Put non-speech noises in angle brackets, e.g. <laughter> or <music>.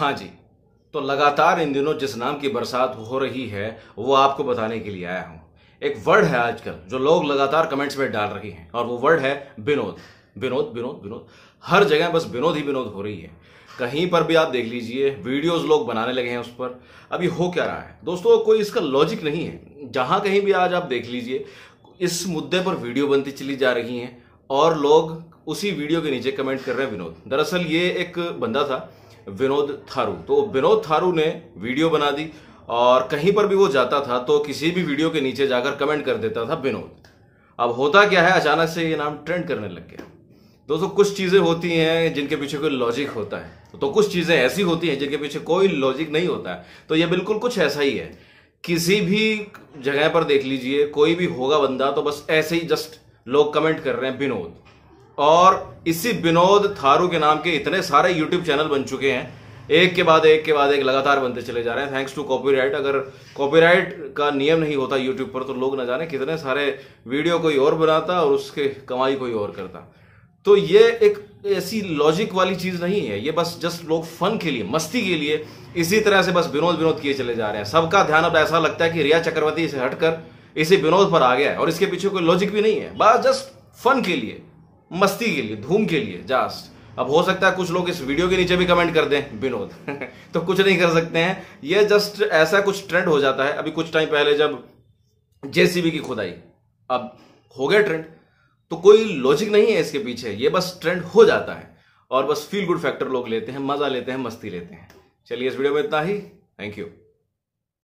हाँ जी तो लगातार इन दिनों जिस नाम की बरसात हो रही है वो आपको बताने के लिए आया हूँ एक वर्ड है आजकल जो लोग लगातार कमेंट्स में डाल रही हैं और वो वर्ड है विनोद विनोद विनोद विनोद हर जगह बस विनोद ही विनोद हो रही है कहीं पर भी आप देख लीजिए वीडियोस लोग बनाने लगे हैं उस पर अभी हो क्या रहा है दोस्तों कोई इसका लॉजिक नहीं है जहां कहीं भी आज आप देख लीजिए इस मुद्दे पर वीडियो बनती चली जा रही हैं और लोग उसी वीडियो के नीचे कमेंट कर रहे हैं विनोद दरअसल ये एक बंदा था विनोद थारू तो विनोद थारू ने वीडियो बना दी और कहीं पर भी वो जाता था तो किसी भी वीडियो के नीचे जाकर कमेंट कर देता था विनोद अब होता क्या है अचानक से ये नाम ट्रेंड करने लग गया दोस्तों कुछ चीज़ें होती हैं जिनके पीछे कोई लॉजिक होता है तो कुछ चीज़ें ऐसी होती हैं जिनके पीछे कोई लॉजिक नहीं होता है तो ये बिल्कुल कुछ ऐसा ही है किसी भी जगह पर देख लीजिए कोई भी होगा बंदा तो बस ऐसे ही जस्ट लोग कमेंट कर रहे हैं विनोद और इसी विनोद थारू के नाम के इतने सारे यूट्यूब चैनल बन चुके हैं एक के बाद एक के बाद एक लगातार बनते चले जा रहे हैं थैंक्स टू कॉपीराइट अगर कॉपीराइट का नियम नहीं होता यूट्यूब पर तो लोग ना जाने कितने सारे वीडियो कोई और बनाता और उसके कमाई कोई और करता तो ये एक ऐसी लॉजिक वाली चीज नहीं है ये बस जस्ट लोग फन के लिए मस्ती के लिए इसी तरह से बस विनोद विनोद किए चले जा रहे हैं सबका ध्यान अब ऐसा लगता है कि रिया चक्रवर्ती इसे हटकर इसी विनोद पर आ गया है और इसके पीछे कोई लॉजिक भी नहीं है बस जस्ट फन के लिए मस्ती के लिए धूम के लिए जस्ट अब हो सकता है कुछ लोग इस वीडियो के नीचे भी कमेंट कर दें विनोद <laughs> तो कुछ नहीं कर सकते हैं ये जस्ट ऐसा कुछ ट्रेंड हो जाता है अभी कुछ टाइम पहले जब जेसीबी की खुदाई अब हो गया ट्रेंड तो कोई लॉजिक नहीं है इसके पीछे ये बस ट्रेंड हो जाता है और बस फील गुड फैक्टर लोग लेते हैं मजा लेते हैं मस्ती लेते हैं चलिए इस वीडियो में इतना ही थैंक यू